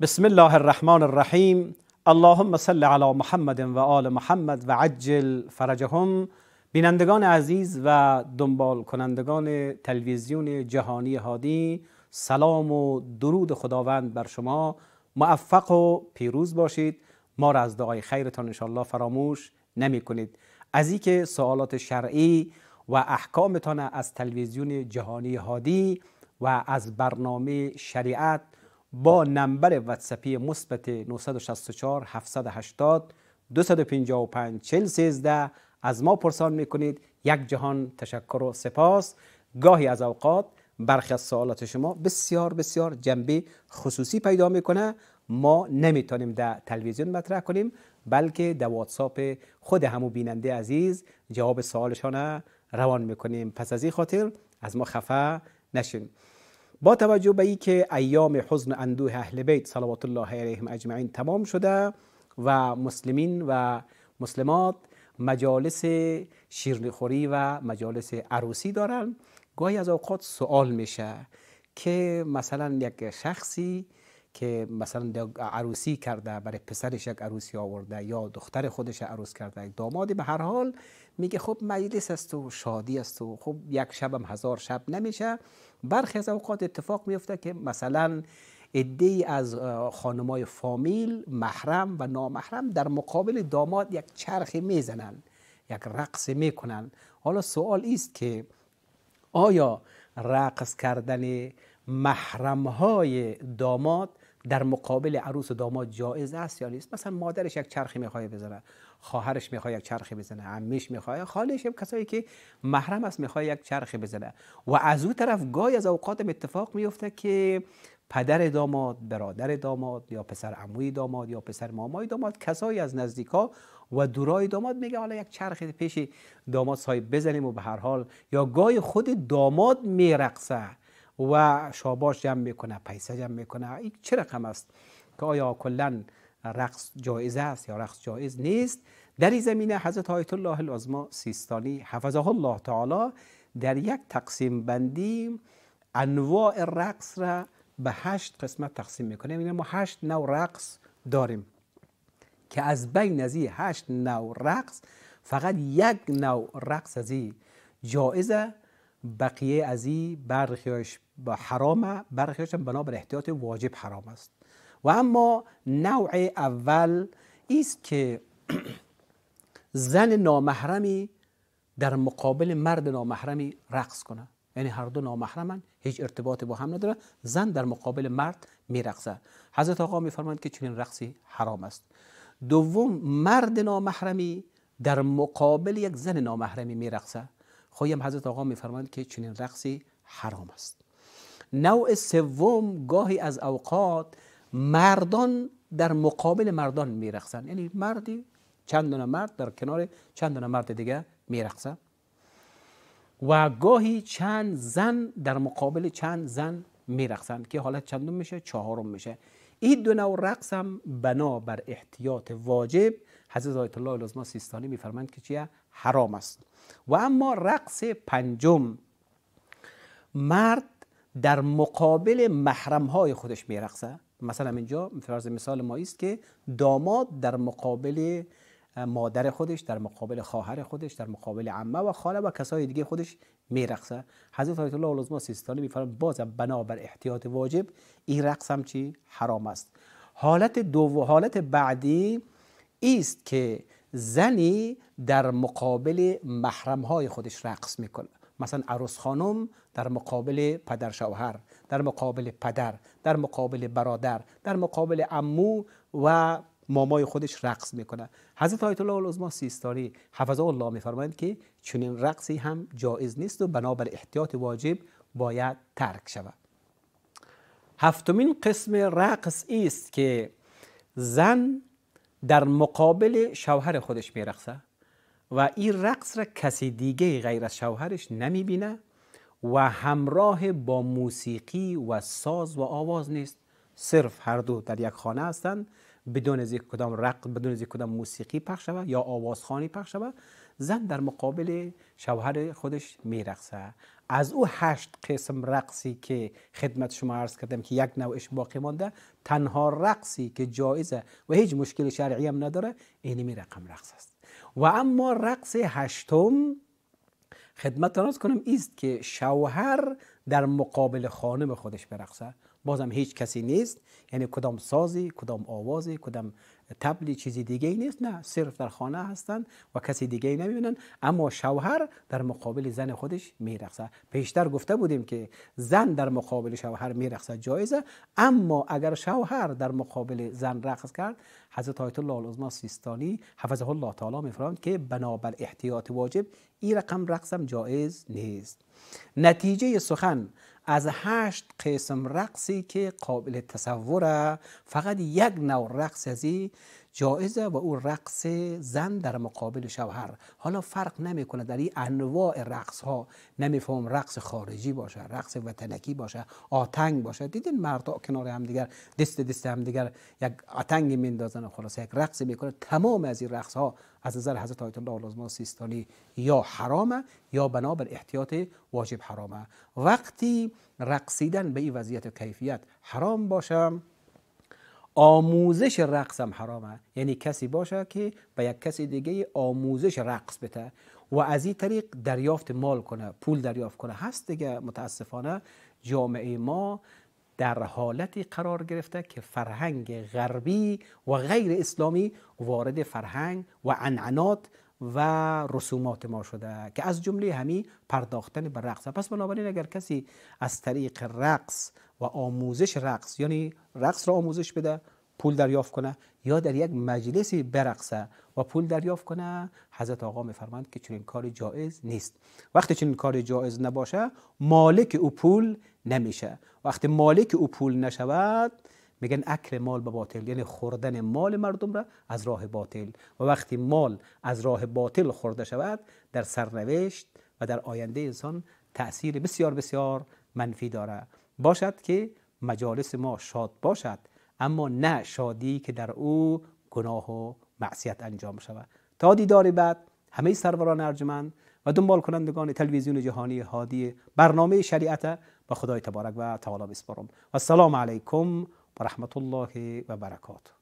بسم الله الرحمن الرحیم اللهم صل علی محمد و آل محمد و عجل فرجهم بینندگان عزیز و دنبال کنندگان تلویزیون جهانی هادی سلام و درود خداوند بر شما موفق و پیروز باشید ما را از دعای خیرتان انشالله فراموش نمی کنید از اینکه سوالات شرعی و احکامتان از تلویزیون جهانی هادی و از برنامه شریعت با نمبر واتسپی مثبت 964 780 255 4013 از ما پرسان میکنید یک جهان تشکر و سپاس گاهی از اوقات برخی از سوالات شما بسیار بسیار جنبی خصوصی پیدا میکنه ما نمیتونیم در تلویزیون مطرح کنیم بلکه در واتساپ خود همو بیننده عزیز جواب سوالشان روان میکنیم پس از این خاطر از ما خفه نشین با توجه به اینکه ایام حزن اندوه اهل بیت صلوات الله علیهم اجمعین تمام شده و مسلمین و مسلمات مجالس شیرنخوری و مجالس عروسی دارن گاهی از اوقات سوال میشه که مثلا یک شخصی که مثلا عروسی کرده برای پسرش یک عروسی آورده یا دختر خودش عروس کرده یک دامادی به هر حال میگه خب مجلس است و شادی است و خب یک شبم هزار شب نمیشه برخی از اوقات اتفاق میفته که مثلا ای از خانمای فامیل محرم و نامحرم در مقابل داماد یک چرخ میزنن یک رقص میکنن حالا سوال است که آیا رقص کردن محرم های داماد در مقابل عروس و داماد جایز است یا نیست مثلا مادرش یک چرخی میخواد بزنه خواهرش میخواد یک چرخی بزنه عمیش میخواد خالش هم کسایی که محرم است میخواد یک چرخی بزنه و از اون طرف گاهی از اوقات اتفاق میفته که پدر داماد برادر داماد یا پسر عموی داماد یا پسر مامای داماد کسایی از نزدیکا و دورای داماد میگه حالا یک چرخ پیش داماد سایب بزنیم و به هر حال یا گای خود داماد میرقصه و شاباش جمع میکنه پیسه جمع میکنه این چه رقم است که آیا کلا رقص جایزه است یا رقص جایز نیست در این زمینه حضرت آیت الله العظما سیستانی حفظه الله تعالی در یک تقسیم بندی انواع رقص را به هشت قسمت تقسیم میکنه یعنی ما هشت نوع رقص داریم که از بین از هشت نوع رقص فقط یک نوع رقص از جایزه بقیه این برخیاش با حرامه برخیاش هم بنابر احتیاط واجب حرام است و اما نوع اول است که زن نامحرمی در مقابل مرد نامحرمی رقص کنه یعنی هر دو نامحرمن هیچ ارتباطی با هم نداره زن در مقابل مرد میرقصه حضرت آقا میفرمایند که چنین رقصی حرام است دوم مرد نامحرمی در مقابل یک زن نامحرمی رقصه خویم حضرت آقا فرماند که چنین رقصی حرام است نوع سوم گاهی از اوقات مردان در مقابل مردان میرقصن یعنی مردی چند دونه مرد در کنار چند دونه مرد دیگه میرقصن و گاهی چند زن در مقابل چند زن میرقصن که حالت چندم میشه چهارم میشه این دو نوع رقص هم بنا بر احتیاط واجب حضرت آیت الله العظما سیستانی میفرمایند که چیه حرام است و اما رقص پنجم مرد در مقابل محرم های خودش میرقصه مثلا اینجا فرض مثال ما است که داماد در مقابل مادر خودش در مقابل خواهر خودش در مقابل عمه و خاله و کسای دیگه خودش میرقصه حضرت آیت الله العظما سیستانی میفرم باز بنابر احتیاط واجب این رقص هم چی حرام است حالت دو حالت بعدی است که زنی در مقابل محرمهای خودش رقص میکنه مثلا عروس خانم در مقابل پدر شوهر در مقابل پدر در مقابل برادر در مقابل امو و مامای خودش رقص میکنه حضرت آیت الله العظما سیستانی حفظه الله میفرمایند که چنین رقصی هم جایز نیست و بنابر احتیاط واجب باید ترک شود هفتمین قسم رقص است که زن در مقابل شوهر خودش میرقصه و این رقص را کسی دیگه غیر از شوهرش نمیبینه و همراه با موسیقی و ساز و آواز نیست صرف هر دو در یک خانه هستند بدون از کدام رقص بدون از کدام موسیقی پخش شود یا آوازخانی پخش شود زن در مقابل شوهر خودش میرقصه از او هشت قسم رقصی که خدمت شما عرض کردم که یک نوعش باقی مانده تنها رقصی که جایزه و هیچ مشکل شرعی هم نداره می رقم رقص است و اما رقص هشتم خدمت تناز کنم ایست که شوهر در مقابل خانم خودش برقصه بازم هیچ کسی نیست یعنی کدام سازی کدام آوازی کدام تبلی چیزی دیگه ای نیست نه صرف در خانه هستند و کسی دیگه ای نمیبینن اما شوهر در مقابل زن خودش میرقصه پیشتر گفته بودیم که زن در مقابل شوهر میرقصه جایزه اما اگر شوهر در مقابل زن رقص کرد حضرت آیت الله العظما سیستانی حفظه الله تعالی میفرماند که بنابر احتیاط واجب این رقم رقصم جایز نیست نتیجه سخن از هشت قسم رقصی که قابل تصوره فقط یک نوع رقص ازی جایزه و او رقص زن در مقابل شوهر حالا فرق نمیکنه در این انواع رقص ها نمیفهم رقص خارجی باشه رقص وطنکی باشه آتنگ باشه دیدین مردا کنار هم دیگر دست دست هم دیگر یک آتنگ میندازن و خلاص یک رقص میکنه تمام از این رقص ها از نظر حضرت آیت الله العظما سیستانی یا حرامه یا بنابر احتیاط واجب حرامه وقتی رقصیدن به این وضعیت کیفیت حرام باشه آموزش رقص هم حرامه یعنی کسی باشه که به یک کسی دیگه آموزش رقص بده و از این طریق دریافت مال کنه پول دریافت کنه هست دیگه متاسفانه جامعه ما در حالتی قرار گرفته که فرهنگ غربی و غیر اسلامی وارد فرهنگ و انعنات و رسومات ما شده که از جمله همی پرداختن به رقص پس بنابراین اگر کسی از طریق رقص و آموزش رقص یعنی رقص را آموزش بده پول دریافت کنه یا در یک مجلسی برقصه و پول دریافت کنه حضرت آقا میفرمند که چنین کار جایز نیست وقتی چنین کار جایز نباشه مالک او پول نمیشه وقتی مالک او پول نشود میگن اکل مال به باطل یعنی خوردن مال مردم را از راه باطل و وقتی مال از راه باطل خورده شود در سرنوشت و در آینده انسان تاثیر بسیار بسیار منفی داره باشد که مجالس ما شاد باشد اما نه شادی که در او گناه و معصیت انجام شود تا دیدار بعد همه سروران ارجمند و دنبال کنندگان تلویزیون جهانی هادی برنامه شریعت به خدای تبارک و تعالی بسپارم و السلام علیکم و رحمت الله و برکاته